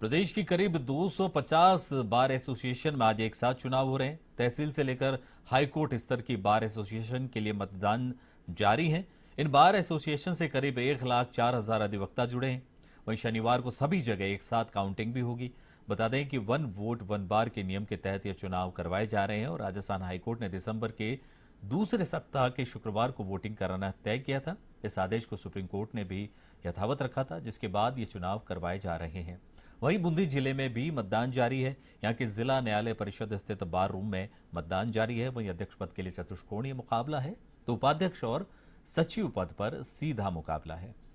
प्रदेश की करीब 250 bar association में आज एक साथ चुनाव हो रहे हैं तहसील से लेकर हाईकोर्ट स्तर की बार एसोसिएशन के लिए मतदान जारी है इन बार एसोसिएशन से करीब एक लाख चार हजार अधिवक्ता जुड़े हैं वहीं शनिवार को सभी जगह एक साथ काउंटिंग भी होगी बता दें कि वन वोट वन बार के नियम के तहत यह चुनाव करवाए जा रहे हैं और राजस्थान हाईकोर्ट ने दिसंबर के दूसरे सप्ताह के शुक्रवार को वोटिंग कराना तय किया था इस आदेश को सुप्रीम कोर्ट ने भी यथावत रखा था जिसके बाद ये चुनाव करवाए जा रहे हैं वहीं बूंदी जिले में भी मतदान जारी है यहाँ के जिला न्यायालय परिषद स्थित बार रूम में मतदान जारी है वहीं अध्यक्ष पद के लिए चतुष्कोणीय मुकाबला है तो उपाध्यक्ष और सचिव पद पर सीधा मुकाबला है